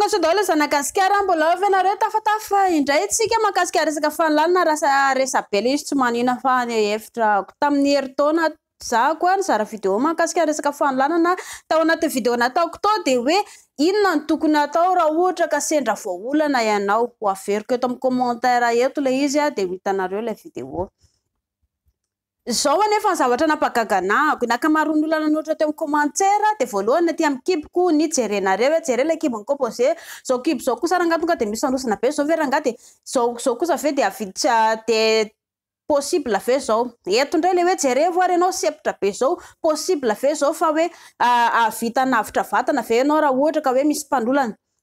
natsy dao le zanagasikaraha mbola avy anareo tafatafah indray tsika mahakasika resaka fanolanana resa be la izy tsy manina fahy evitrako tamin'ny heritona za koa ny zara video mahakasika resaka fanolanana tao anaty video-na taoko to de oe inona ny tokony atao raha ohatra ka sendra voaolana ianao hoaveriko eto amin'ny kommentaira eto la izy a de hitanareo la video zao anefa nyzavatra napagaganahko nakamaharonolanaoatra te amimantar de voloana aty amikiboko ny jerenare oe er la e, inao kosaraha angatoga de misyosnabe ao raha ngadaoosae ded possibee zao etondray le oe jere orenao septra be zao posieve zao fa oevitanavitravatnaeaarahatrake ah, ah, misyo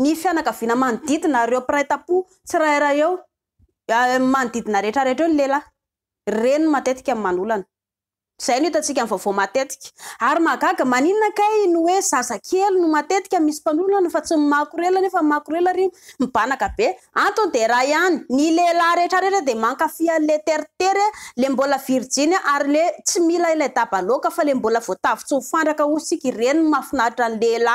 ny fianakavina manodidina reo apiray tapo tsy raira eo manodidinareetrarera eo ny lelayennomekaoaosa ry aagamaninakainy oe zazakely no matetika misy mpaolana fa tsy makoelan fehyyleilay reetrareetra de mankafihan'le teritery le mbola virin ary le tsy mila ilay akafale mbolasdre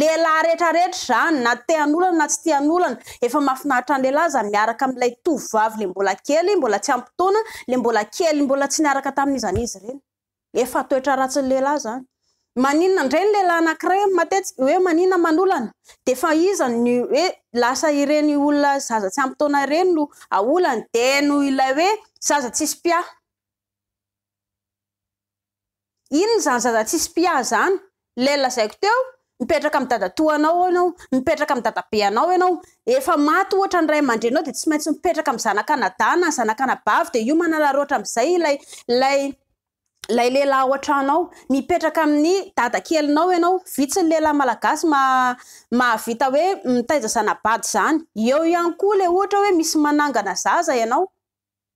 leilahy rehetrarehetra zany na tean'olana na tsy tean'olana efa mahafinaritra anyleilay za miaraka amilay tovavy la mbola kely mbola tsy ampitonal mbola elybola tsy iarkatamzyna ndreny leilay anankiray matek hoemanamaf iza oe lasa ireny olona zaza tsy ampitonareny no aolany de no ila hoe zaza tsisy piah inony zany zaza tsisy mpia zany lena zaiko teo mipetraka amiy dadatoanaoenao mipetraka amny dada beanao ianao efa maty ohatra ny ray amandrenao de tsy maintsy mipetraka amy zanakanadana ny zanakanabavy de io manalaroatra amizay la lay lay lehilahy oatranao mipetraka amin'ny dada kelinao ianao vitsiny lehilahy malagasy mmahavita hoe mitaiza zanabady zany eo ihany koa le ohatra hoe misy manangana zaza ianao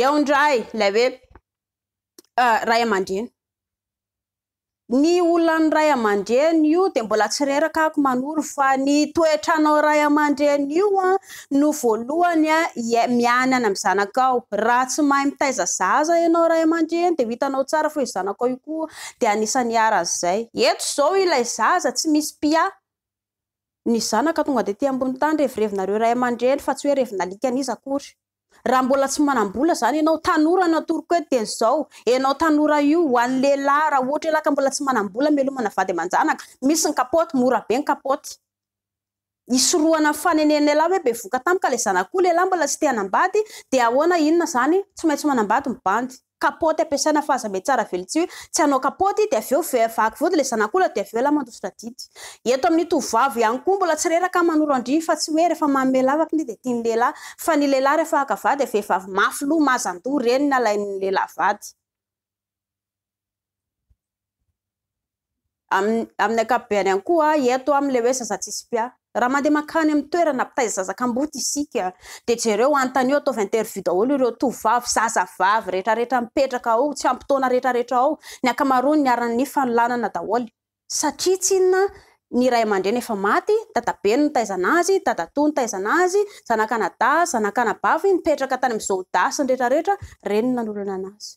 eo ndray ilay hoe ray amandreny ny olan'ny ray amandreny io de mbola tsy rerakaako manoro fa ny toetranao ray amandreny io an no voalohanya mianyana am zanakao raha tsy mahay mitaiza zaza anao ray amandreny de itanao tsara fo izanakao io ko de anisany ara a zay eto zao ilay zaza tsy misy pia ny zanaka tonga de ty ambony tany revirevinareo ray amandrey fa tsy hoe revinalika an'izy raha mbola tsy manambola izany ianao tanora natoriko oey de an'izao ianao tanora io ho an' lehilahy raha ohatra helaka mbola tsy manam-bola melomana vady aman-janaka misy ny kapôty mora be ny kapôty isorohana nyfanenena alahy hoe be voka tamika ilezanakoa lehilahy mbola tsy te hanambady de ahoana inona zany tsy maintsy manambady mibandy kapôty ampiasana fahaza mbe tsara velotsy o tsy hanao kapôty de avy eo vevaky vody la zanak'ola de avy eo elah mandosotra didy eto amin'ny tovvavo ihany koa mbola tsy reraka manoro aindriny fa tsy hoe rehefa mamelavaky y de tia ny lehlahy fa ny lehilahy rehefahaka vady vehvavy mafy lo mazan-doa ireny n alainy lehilay vady amin'ny akapbeny an koa eto amla oe zazatsisy pia raha mandeha makany amny toera na mpitaiza zazakamboty isika de jareo antanyeo atovintervidaoly re toa zazavavy reaeampetrakaao tsy amptonareareetra ao ny akamaron nyarany fanolanana daholo satria ts inna ny ray mandreny efa maty dadaben no taizan'azy dadaton taizan'azy zanakaaaamektyzsea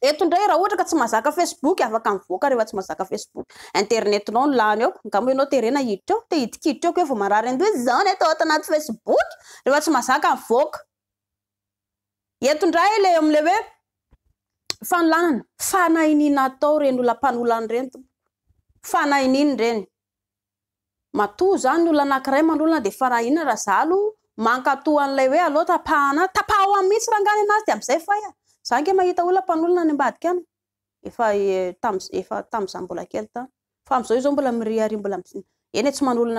entondray raha ohatra ka tsy mazaka facebok afo naonadiraeoiikiditra eo erahen oaonyttanaty facebokehefatsy mazaka voaka entondray le amilay hoe fanolanana fanainina atao reny onapanolanarenyanann enyma zany ola nankiray manolana dfaaina ahazalo mankatoan'lay hoe aloa tapahana tapaho ammihitsy raha angany anazy de amzay faa za nge mahita olona mpanolona ny ambadika any efaefa e, tamzambola eamza zabolametsy izao maoaingy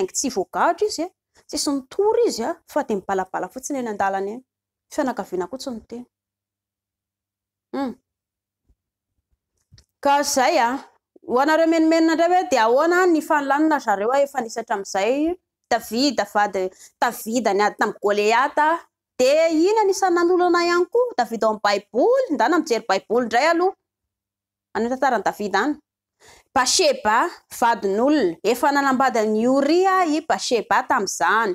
e, tsy e, voaata izy tsisy nitor izya fa de mibalabala fotsiny eny andalany fianakavina koa tsy notena hmm. ka zay a oanareo menimenina ndray hoe de ahoana ny fanolanina zareo efa nisatra amzay tavida vady tavida ny ady taminy gôleata de iny anisan nanolaana ihany koa davida ao amy baiboly ndana mijery baiboly ndray aloha anytantarany davida any baseba vadin'olona efa nanambadiny orya i baseba tamzany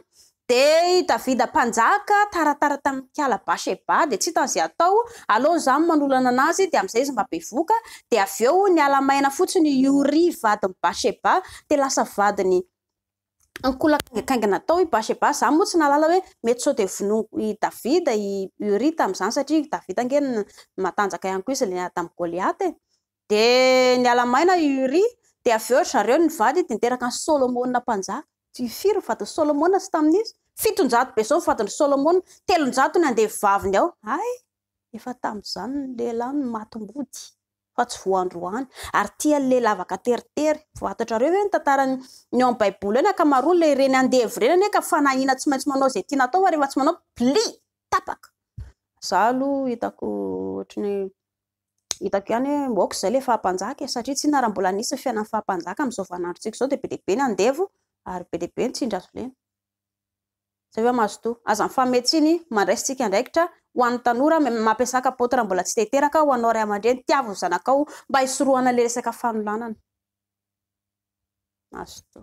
de davidampanjaka taratara taminy kala baseba de tsy hitanzay atao aloha zany manolaana a'azy de amizay izy mabevoka de aveo ny alamaina fotsiny iory vadiny baseba de lasa vadiny nkolakangakaingynatao i basebasy zay moa tsy nalala hoe mety sao de vonon i davida ury tam'zany satria davida nge matanjaka iany ko izy la tamy gôliaty e. de ny alamaina ury de av eo zareo nyvadyd nteraka n sôlomona mpanjak yfirovadiny solomoa tsy tami'izy fitonjato be zao mifatiny sôlomon telonjato no andeha ivaviny ao ay efa tamzany lelano matymbojy tsy hoandroany ary tianle lavaka teritery vatatrare oe n tantara ny o amy baibol eny aka maro la reny andevo reny y e ka fanahina tsy maintsy manao zay tianatao farehfa tsy manao bli taak ayozay la fahampanjaka e, satria tsy narambola nisan fiananny fahampanjaka amizaovanandro tsik zao d be deabe adevorybe deabe ntsindra zoleyaemahazoto azannyfametsy iny mandraisitsika ndraikitra ho any tanora mampiasaka pôtraha mbola tsy teteraka ho anao ray aman-dreany tiava zanakao mba hisoroana lay resaka fanolanana azoto